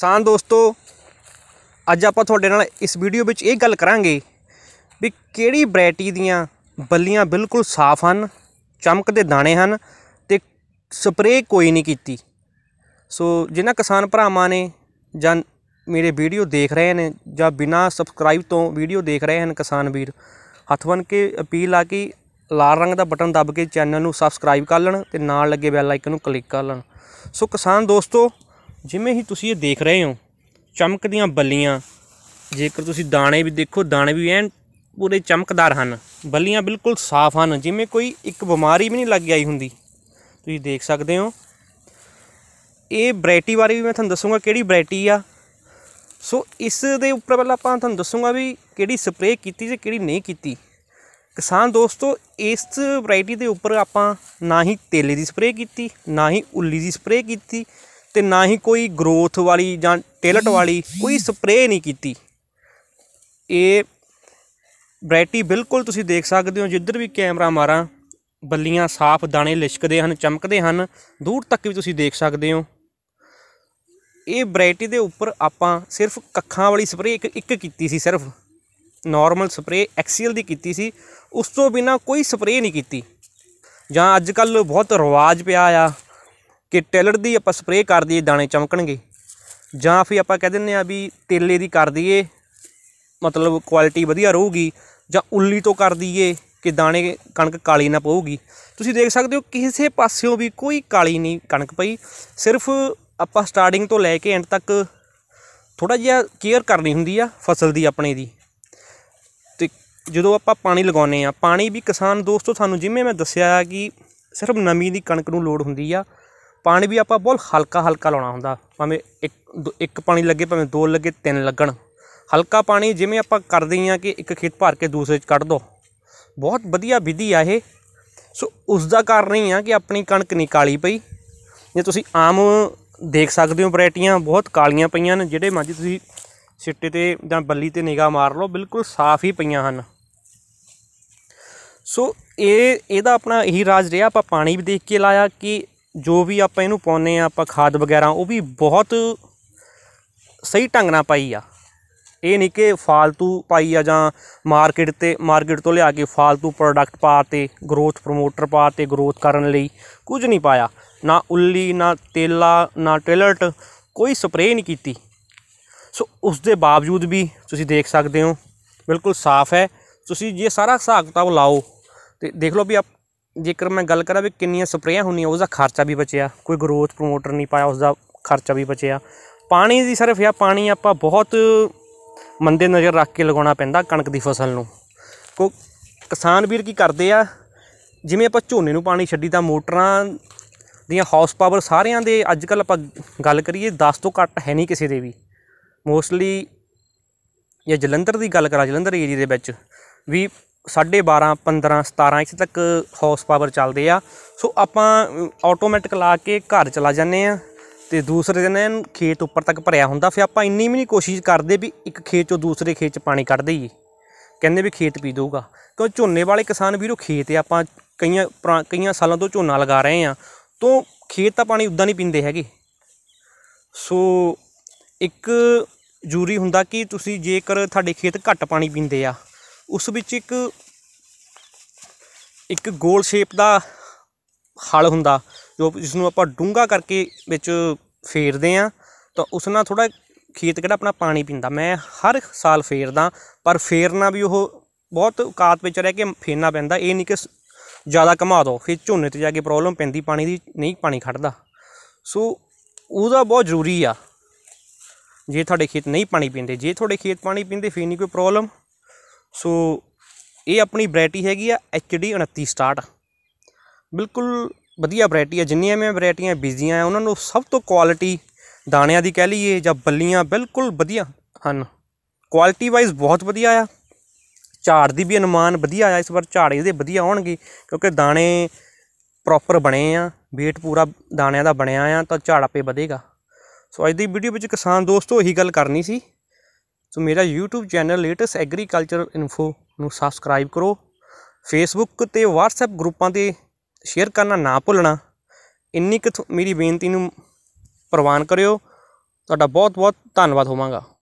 ਸਾਨ ਦੋਸਤੋ ਅੱਜ ਆਪਾਂ ਤੁਹਾਡੇ ਨਾਲ ਇਸ ਵੀਡੀਓ ਵਿੱਚ ਇਹ ਗੱਲ ਕਰਾਂਗੇ ਵੀ ਕਿਹੜੀ ਵੈਰਾਈਟੀ ਦੀਆਂ ਬੱਲੀਆਂ ਬਿਲਕੁਲ ਸਾਫ਼ ਹਨ ਚਮਕਦੇ ਦਾਣੇ ਹਨ ਤੇ ਸਪਰੇ ਕੋਈ ਨਹੀਂ ਕੀਤੀ ਸੋ ਜਿਨ੍ਹਾਂ ਕਿਸਾਨ ਭਰਾਵਾਂ ਨੇ ਜਾਂ ਮੇਰੇ ਵੀਡੀਓ ਦੇਖ ਰਹੇ ਨੇ ਜਾਂ ਬਿਨਾ ਸਬਸਕ੍ਰਾਈਬ ਤੋਂ ਵੀਡੀਓ ਦੇਖ ਰਹੇ ਹਨ ਕਿਸਾਨ ਵੀਰ ਹੱਥ ਬਨ ਕੇ ਅਪੀਲ ਆ ਕਿ ਲਾਲ ਰੰਗ ਦਾ ਬਟਨ ਦਬ ਕੇ ਚੈਨਲ ਨੂੰ ਸਬਸਕ੍ਰਾਈਬ ਕਰ ਲੈਣ ਤੇ ਨਾਲ ਲੱਗੇ ਬੈਲ ਆਈਕਨ ਨੂੰ ਕਲਿੱਕ ਕਰ ਲੈਣ ਸੋ ਕਿਸਾਨ ਦੋਸਤੋ ਜਿਵੇਂ ਹੀ ਤੁਸੀਂ ਇਹ ਦੇਖ ਰਹੇ ਹੋ ਚਮਕਦੀਆਂ ਬੱਲੀਆਂ ਜੇਕਰ ਤੁਸੀਂ ਦਾਣੇ ਵੀ ਦੇਖੋ ਦਾਣੇ ਵੀ ਐਨ ਪੂਰੇ ਚਮਕਦਾਰ ਹਨ ਬੱਲੀਆਂ ਬਿਲਕੁਲ ਸਾਫ਼ ਹਨ ਜਿਵੇਂ ਕੋਈ ਇੱਕ ਬਿਮਾਰੀ ਵੀ ਨਹੀਂ ਲੱਗ ਗਈ ਹੁੰਦੀ ਤੁਸੀਂ ਦੇਖ ਸਕਦੇ ਹੋ ਇਹ ਵੈਰਾਈਟੀ ਬਾਰੇ ਵੀ ਮੈਂ ਤੁਹਾਨੂੰ ਦੱਸੂਗਾ ਕਿਹੜੀ ਵੈਰਾਈਟੀ ਆ ਸੋ ਇਸ ਦੇ ਉੱਪਰ ਪਹਿਲਾਂ ਆਪਾਂ ਤੁਹਾਨੂੰ ਦੱਸੂਗਾ ਵੀ ਕਿਹੜੀ ਸਪਰੇਅ ਕੀਤੀ ਤੇ ਕਿਹੜੀ ਨਹੀਂ ਕੀਤੀ ਕਿਸਾਨ ਦੋਸਤੋ ਇਸ ਵੈਰਾਈਟੀ ਦੇ ਉੱਪਰ ਆਪਾਂ ਨਾ ਹੀ ਤੇਲੇ ਦੀ ਸਪਰੇਅ ਕੀਤੀ ਨਾ ਹੀ ਉੱਲੀ ਦੀ ਸਪਰੇਅ ਕੀਤੀ ਤੇ ਨਾ ਹੀ ਕੋਈ ਗਰੋਥ ਵਾਲੀ ਜਾਂ ਟੇਲਟ ਵਾਲੀ ਕੋਈ ਸਪਰੇਅ ਨਹੀਂ ਕੀਤੀ ਇਹ ਵੈਰਾਈਟੀ ਬਿਲਕੁਲ ਤੁਸੀਂ ਦੇਖ ਸਕਦੇ ਹੋ ਜਿੱਧਰ ਵੀ ਕੈਮਰਾ ਮਾਰਾਂ ਬੱਲੀਆਂ ਸਾਫ਼ ਦਾਣੇ ਲਿਸ਼ਕਦੇ ਹਨ ਚਮਕਦੇ ਹਨ ਦੂਰ ਤੱਕ ਵੀ ਤੁਸੀਂ ਦੇਖ ਸਕਦੇ ਹੋ ਇਹ ਵੈਰਾਈਟੀ ਦੇ ਉੱਪਰ ਆਪਾਂ ਸਿਰਫ ਕੱਖਾਂ ਵਾਲੀ ਸਪਰੇਅ ਇੱਕ ਇੱਕ ਕੀਤੀ ਸੀ ਸਿਰਫ ਨਾਰਮਲ ਸਪਰੇਅ ਐਕਸੀਅਲ ਦੀ ਕੀਤੀ ਸੀ ਉਸ ਤੋਂ ਬਿਨਾ ਕੋਈ ਸਪਰੇਅ ਨਹੀਂ ਕੀਤੀ ਜਾਂ ਅੱਜ ਕੱਲ ਬਹੁਤ ਰਿਵਾਜ ਪਿਆ ਆ ਕਿ ਟੈਲਰ ਦੀ ਆਪਾਂ ਸਪਰੇਅ ਕਰ ਦਈਏ ਦਾਣੇ ਚਮਕਣਗੇ ਜਾਂ ਫਿਰ ਆਪਾਂ ਕਹਿ ਦਿੰਨੇ ਆ ਵੀ ਤੇਲੇ ਦੀ ਕਰ ਦਈਏ ਮਤਲਬ ਕੁਆਲਿਟੀ ਵਧੀਆ ਰਹੂਗੀ ਜਾਂ ਉੱਲੀ ਤੋਂ ਕਰ ਦਈਏ ਕਿ ਦਾਣੇ ਕਣਕ ਕਾਲੀ ਨਾ ਪਊਗੀ ਤੁਸੀਂ ਦੇਖ ਸਕਦੇ ਹੋ ਕਿਸੇ ਪਾਸਿਓਂ ਵੀ ਕੋਈ ਕਾਲੀ ਨਹੀਂ ਕਣਕ ਪਈ ਸਿਰਫ ਆਪਾਂ ਸਟਾਰਟਿੰਗ ਤੋਂ ਲੈ ਕੇ ਐਂਡ ਤੱਕ ਥੋੜਾ ਜਿਹਾ ਕੇਅਰ ਕਰਨੀ ਹੁੰਦੀ ਆ ਫਸਲ ਦੀ ਆਪਣੇ ਦੀ ਤੇ ਜਦੋਂ ਆਪਾਂ ਪਾਣੀ ਲਗਾਉਨੇ ਆ ਪਾਣੀ ਵੀ ਕਿਸਾਨ ਦੋਸਤੋ ਸਾਨੂੰ ਜਿਵੇਂ ਮੈਂ ਦੱਸਿਆ ਕਿ ਸਿਰਫ ਨਮੀ ਦੀ ਕਣਕ ਨੂੰ ਲੋੜ ਹੁੰਦੀ ਆ ਪਾਣੀ ਵੀ ਆਪਾਂ ਬਹੁਤ ਹਲਕਾ ਹਲਕਾ ਲਾਉਣਾ ਹੁੰਦਾ ਭਾਵੇਂ ਇੱਕ ਇੱਕ ਪਾਣੀ ਲੱਗੇ ਭਾਵੇਂ ਦੋ ਲੱਗੇ ਤਿੰਨ ਲੱਗਣ ਹਲਕਾ ਪਾਣੀ ਜਿਵੇਂ ਆਪਾਂ ਕਰਦੇ ਹਾਂ ਕਿ ਇੱਕ ਖੇਤ ਭਰ ਕੇ ਦੂਸਰੇ 'ਚ ਕੱਢ ਦੋ ਬਹੁਤ ਵਧੀਆ ਵਿਧੀ ਆ ਇਹ ਸੋ ਉਸ ਦਾ ਕਾਰਨ ਹੀ ਆ ਕਿ ਆਪਣੀ ਕਣਕ ਨਹੀਂ ਕਾਲੀ ਪਈ ਜੇ ਤੁਸੀਂ ਆਮ ਦੇਖ ਸਕਦੇ ਹੋ ਵੈਰਾਈਟੀਆਂ ਬਹੁਤ ਕਾਲੀਆਂ ਪਈਆਂ ਨੇ ਜਿਹੜੇ ਮਰਜ਼ੀ ਤੁਸੀਂ ਸਿੱਟੇ ਤੇ ਜਾਂ ਬੱਲੀ ਤੇ ਨਿਗਾਹ ਮਾਰ ਲਓ ਬਿਲਕੁਲ ਸਾਫ਼ ਹੀ ਪਈਆਂ ਹਨ ਸੋ ਇਹ ਇਹਦਾ ਆਪਣਾ ਇਹੀ ਰਾਜ ਰਿਹਾ ਆਪਾਂ ਪਾਣੀ ਵੀ ਦੇਖ ਕੇ ਲਾਇਆ ਕਿ ਜੋ ਵੀ ਆਪਾਂ ਇਹਨੂੰ ਪਾਉਨੇ ਆ ਆਪਾਂ ਖਾਦ ਵਗੈਰਾ ਉਹ ਵੀ ਬਹੁਤ ਸਹੀ ਢੰਗ ਨਾਲ ਪਾਈ ਆ ਇਹ ਨਹੀਂ ਕਿ ਫਾਲਤੂ ਪਾਈ ਆ ਜਾਂ ਮਾਰਕੀਟ ਤੇ ਮਾਰਕੀਟ ਤੋਂ ਲਿਆ ਕੇ ਫਾਲਤੂ ਪ੍ਰੋਡਕਟ ਪਾਤੇ ਗਰੋਥ ਪ੍ਰੋਮੋਟਰ ਪਾਤੇ ਗਰੋਥ ਕਰਨ ਲਈ ਕੁਝ ਨਹੀਂ ਪਾਇਆ ਨਾ ਉੱਲੀ ਨਾ ਤੇਲਾ ਨਾ ਟੇਲਰਟ ਕੋਈ ਸਪਰੇਅ ਨਹੀਂ ਕੀਤੀ ਸੋ ਉਸ ਦੇ ਬਾਵਜੂਦ ਵੀ ਤੁਸੀਂ ਦੇਖ ਸਕਦੇ ਹੋ ਬਿਲਕੁਲ ਸਾਫ਼ ਹੈ ਤੁਸੀਂ ਜੇ ਸਾਰਾ ਹਿਸਾਬ ਕਿਤਾਬ ਲਾਓ ਤੇ ਦੇਖ ਲਓ ਵੀ ਜੇਕਰ ਮੈਂ ਗੱਲ ਕਰਾਂ ਵੀ ਕਿੰਨੀਆਂ ਸਪਰੇਆਂ ਹੁੰਦੀਆਂ ਉਹਦਾ ਖਰਚਾ ਵੀ ਬਚਿਆ ਕੋਈ ਗਰੋਥ ਪ੍ਰੋਮੋਟਰ ਨਹੀਂ ਪਾਇਆ ਉਸ ਦਾ ਖਰਚਾ ਵੀ ਬਚਿਆ ਪਾਣੀ ਦੀ ਸਿਰਫ ਆ ਪਾਣੀ ਆਪਾਂ ਬਹੁਤ ਮੰਦੇ ਨਜ਼ਰ ਰੱਖ ਕੇ ਲਗਾਉਣਾ ਪੈਂਦਾ ਕਣਕ ਦੀ ਫਸਲ ਨੂੰ ਕੋ ਕਿਸਾਨ ਵੀਰ ਕੀ ਕਰਦੇ ਆ ਜਿਵੇਂ ਆਪਾਂ ਝੋਨੇ ਨੂੰ ਪਾਣੀ ਛੱਡੀ ਤਾਂ ਮੋਟਰਾਂ ਦੀਆਂ ਹਾਊਸ ਪਾਵਰ ਸਾਰਿਆਂ ਦੇ ਅੱਜ ਕੱਲ ਆਪਾਂ ਗੱਲ ਕਰੀਏ 10 ਤੋਂ ਘੱਟ ਹੈ ਨਹੀਂ ਕਿਸੇ ਦੇ ਵੀ ਮੋਸਟਲੀ ਜਾਂ ਜਲੰਧਰ ਦੀ ਗੱਲ ਕਰਾਂ ਜਲੰਧਰ ਏਰੀਆ ਦੇ ਵਿੱਚ ਵੀ 12.5 15 17 ਇੱਥੇ ਤੱਕ ਹੌਸ ਪਾਵਰ ਚੱਲਦੇ ਆ ਸੋ ਆਪਾਂ ਆਟੋਮੈਟਿਕ ਲਾ ਕੇ ਘਰ ਚਲਾ ਜਾਂਦੇ ਆ ਤੇ ਦੂਸਰੇ ਦਿਨ ਇਹਨੂੰ ਖੇਤ ਉੱਪਰ ਤੱਕ ਭਰਿਆ ਹੁੰਦਾ ਫਿਰ ਆਪਾਂ ਇੰਨੀ ਵੀ ਨਹੀਂ ਕੋਸ਼ਿਸ਼ ਕਰਦੇ ਵੀ ਇੱਕ ਖੇਤ ਚੋਂ ਦੂਸਰੇ ਖੇਤ ਚ ਪਾਣੀ ਕੱਢ ਦਈਏ ਕਹਿੰਦੇ ਵੀ ਖੇਤ ਪੀ ਦਊਗਾ ਕਿਉਂ ਝੋਨੇ ਵਾਲੇ ਕਿਸਾਨ ਵੀਰੋ ਖੇਤ ਆ ਆਪਾਂ ਕਈਆਂ ਕਈਆਂ ਸਾਲਾਂ ਤੋਂ ਝੋਨਾ ਲਗਾ ਰਹੇ ਆ ਤੋਂ ਖੇਤ ਤਾਂ ਪਾਣੀ ਉਦਾਂ ਨਹੀਂ ਪੀਂਦੇ ਹੈਗੇ ਸੋ ਇੱਕ ਜੂਰੀ ਹੁੰਦਾ ਕਿ ਤੁਸੀਂ ਜੇਕਰ ਤੁਹਾਡੇ ਖੇਤ ਘੱਟ ਪਾਣੀ ਪੀਂਦੇ ਆ ਉਸ ਵਿੱਚ ਇੱਕ ਇੱਕ ਗੋਲ ਸ਼ੇਪ ਦਾ ਹਲ ਹੁੰਦਾ ਜੋ ਜਿਸ ਨੂੰ ਆਪਾਂ ਡੂੰਗਾ ਕਰਕੇ ਵਿੱਚ ਫੇਰਦੇ ਆ ਤਾਂ ਉਸ ਨਾਲ ਥੋੜਾ ਖੇਤ ਕਿਹੜਾ ਆਪਣਾ ਪਾਣੀ ਪੀਂਦਾ ਮੈਂ ਹਰ ਸਾਲ ਫੇਰਦਾ ਪਰ ਫੇਰਨਾ ਵੀ ਉਹ ਬਹੁਤ ਔਕਾਤ ਵਿੱਚ ਰਹਿ ਕੇ ਫੇਰਨਾ ਪੈਂਦਾ ਇਹ ਨਹੀਂ ਕਿ ਜ਼ਿਆਦਾ ਕਮਾ ਦੋ ਫਿਰ ਝੋਨੇ ਤੇ ਜਾ ਕੇ ਪ੍ਰੋਬਲਮ ਪੈਂਦੀ ਪਾਣੀ ਦੀ ਨਹੀਂ ਪਾਣੀ ਖੜਦਾ ਸੋ ਉਹਦਾ ਬਹੁਤ ਜ਼ਰੂਰੀ ਆ ਜੇ ਤੁਹਾਡੇ ਖੇਤ ਨਹੀਂ ਪਾਣੀ ਪੀਂਦੇ ਜੇ ਤੁਹਾਡੇ ਖੇਤ ਪਾਣੀ ਪੀਂਦੇ ਫਿਰ ਨਹੀਂ ਕੋਈ ਪ੍ਰੋਬਲਮ ਸੋ ਇਹ ਆਪਣੀ ਵੈਰਾਈਟੀ ਹੈਗੀ ਆ HD ਸਟਾਰਟ ਬਿਲਕੁਲ ਵਧੀਆ ਵੈਰਾਈਟੀ ਆ ਜਿੰਨੀਆਂ ਮੈਂ ਵੈਰਾਈਟੀਆਂ ਬੀਜੀਆਂ ਆ ਉਹਨਾਂ ਨੂੰ ਸਭ ਤੋਂ ਕੁਆਲਿਟੀ ਦਾਣਿਆਂ ਦੀ ਕਹਿ ਲਈਏ ਜਾਂ ਬੱਲੀਆਂ ਬਿਲਕੁਲ ਵਧੀਆ ਹਨ ਕੁਆਲਿਟੀ ਵਾਈਜ਼ ਬਹੁਤ ਵਧੀਆ ਆ ਝਾੜ ਦੀ ਵੀ ਅਨੁਮਾਨ ਵਧੀਆ ਆ ਇਸ ਵਾਰ ਝਾੜ ਇਹਦੇ ਵਧੀਆ ਆਉਣਗੇ ਕਿਉਂਕਿ ਦਾਣੇ ਪ੍ਰੋਪਰ ਬਣੇ ਆ weight ਪੂਰਾ ਦਾਣਿਆਂ ਦਾ ਬਣਿਆ ਆ ਤਾਂ ਝਾੜ ਆਪੇ ਵਧੇਗਾ ਸੋ ਅੱਜ ਦੀ ਵੀਡੀਓ ਵਿੱਚ ਕਿਸਾਨ ਦੋਸਤੋ ਇਹੀ ਗੱਲ ਕਰਨੀ ਸੀ ਸੋ ਮੇਰਾ YouTube channel latest agriculture info ਨੂੰ ਸਬਸਕ੍ਰਾਈਬ ਕਰੋ Facebook ਤੇ WhatsApp ਗਰੁੱਪਾਂ ਤੇ ਸ਼ੇਅਰ ਕਰਨਾ ਨਾ ਭੁੱਲਣਾ ਇੰਨੀ ਕਿ ਮੇਰੀ ਬੇਨਤੀ ਨੂੰ ਪ੍ਰਵਾਨ ਕਰਿਓ ਤੁਹਾਡਾ ਬਹੁਤ ਬਹੁਤ ਧੰਨਵਾਦ ਹੋਵਾਂਗਾ